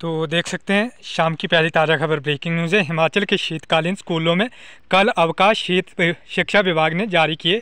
तो देख सकते हैं शाम की पहली ताज़ा खबर ब्रेकिंग न्यूज़ है हिमाचल के शीतकालीन स्कूलों में कल अवकाश शीत शिक्षा विभाग ने जारी किए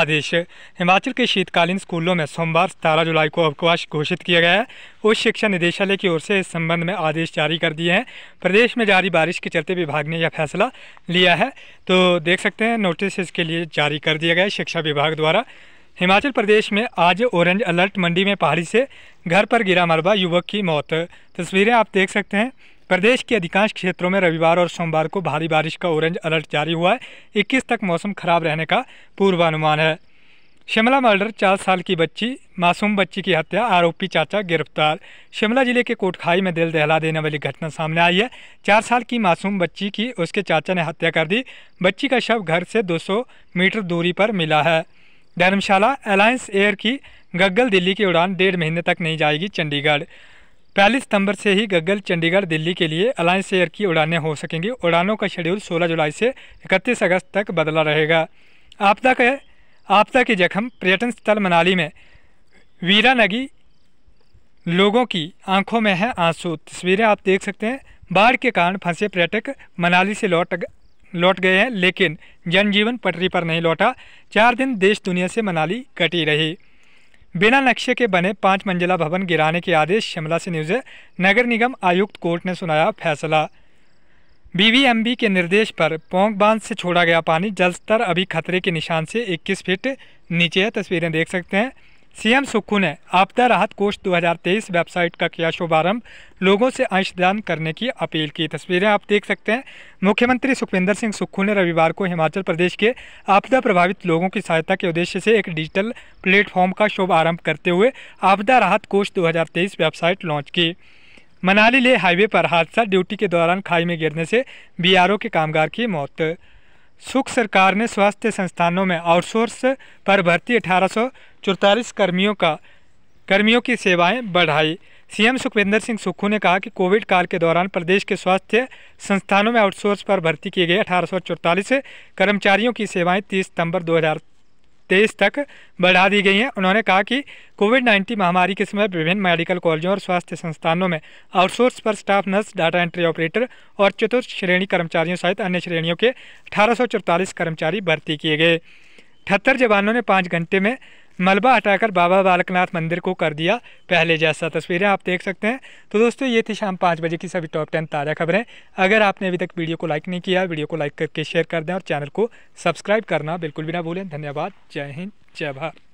आदेश हिमाचल के शीतकालीन स्कूलों में सोमवार सतारह जुलाई को अवकाश घोषित किया गया है उच्च शिक्षा निदेशालय की ओर से इस संबंध में आदेश जारी कर दिए हैं प्रदेश में जारी बारिश के चलते विभाग ने यह फैसला लिया है तो देख सकते हैं नोटिस इसके लिए जारी कर दिया गया है शिक्षा विभाग द्वारा हिमाचल प्रदेश में आज ऑरेंज अलर्ट मंडी में पहाड़ी से घर पर गिरा मरबा युवक की मौत तस्वीरें आप देख सकते हैं प्रदेश के अधिकांश क्षेत्रों में रविवार और सोमवार को भारी बारिश का ऑरेंज अलर्ट जारी हुआ है इक्कीस तक मौसम खराब रहने का पूर्वानुमान है शिमला मर्डर चार साल की बच्ची मासूम बच्ची की हत्या आरोपी चाचा गिरफ्तार शिमला जिले के कोटखाई में दिल दहला देने वाली घटना सामने आई है चार साल की मासूम बच्ची की उसके चाचा ने हत्या कर दी बच्ची का शव घर से 200 मीटर दूरी पर मिला है धर्मशाला अलायंस एयर की गग्गल दिल्ली की उड़ान डेढ़ महीने तक नहीं जाएगी चंडीगढ़ पहली सितंबर से ही गग्गल चंडीगढ़ दिल्ली के लिए अलायंस एयर की उड़ानें हो सकेंगी उड़ानों का शेड्यूल 16 जुलाई से 31 अगस्त तक बदला रहेगा आपदा के आपदा के जख्म पर्यटन स्थल मनाली में वीरा नगी लोगों की आंखों में है आंसू तस्वीरें आप देख सकते हैं बाढ़ के कारण फंसे पर्यटक मनाली से लौट लौट गए हैं लेकिन जनजीवन पटरी पर नहीं लौटा चार दिन देश दुनिया से मनाली कटी रही बिना नक्शे के बने पाँच मंजिला भवन गिराने के आदेश शिमला से न्यूज़ नगर निगम आयुक्त कोर्ट ने सुनाया फैसला बीवीएमबी के निर्देश पर पोंग बांध से छोड़ा गया पानी जलस्तर अभी खतरे के निशान से 21 फीट नीचे है तस्वीरें देख सकते हैं सीएम सुक्खू ने आपदा राहत कोष 2023 वेबसाइट का किया शुभारंभ लोगों से अंशदान करने की अपील की तस्वीरें आप देख सकते हैं मुख्यमंत्री सुखविंदर सिंह सुक्खू ने रविवार को हिमाचल प्रदेश के आपदा प्रभावित लोगों की सहायता के उद्देश्य से एक डिजिटल प्लेटफॉर्म का शुभारंभ करते हुए आपदा राहत कोष दो वेबसाइट लॉन्च की मनाली ले हाईवे पर हादसा ड्यूटी के दौरान खाई में गिरने से बी के कामगार की मौत सुख सरकार ने स्वास्थ्य संस्थानों में आउटसोर्स पर भर्ती अठारह कर्मियों का कर्मियों की सेवाएं बढ़ाई सीएम सुखविंदर सिंह सुक्खू ने कहा कि कोविड काल के दौरान प्रदेश के स्वास्थ्य संस्थानों में आउटसोर्स पर भर्ती किए गए अठारह कर्मचारियों की सेवाएं 30 सितंबर तेईस तक बढ़ा दी गई हैं उन्होंने कहा कि कोविड नाइन्टीन महामारी के समय विभिन्न मेडिकल कॉलेजों और स्वास्थ्य संस्थानों में आउटसोर्स पर staff nurse data entry operator और चतुर्थ श्रेणी कर्मचारियों सहित अन्य श्रेणियों के अठारह कर्मचारी भर्ती किए गए अठहत्तर जवानों ने पाँच घंटे में मलबा हटाकर बाबा बालकनाथ मंदिर को कर दिया पहले जैसा तस्वीरें आप देख सकते हैं तो दोस्तों ये थी शाम पाँच बजे की सभी टॉप टेन ताज़ा खबरें अगर आपने अभी तक वीडियो को लाइक नहीं किया वीडियो को लाइक करके शेयर कर दें और चैनल को सब्सक्राइब करना बिल्कुल भी ना भूलें धन्यवाद जय हिंद जय भारत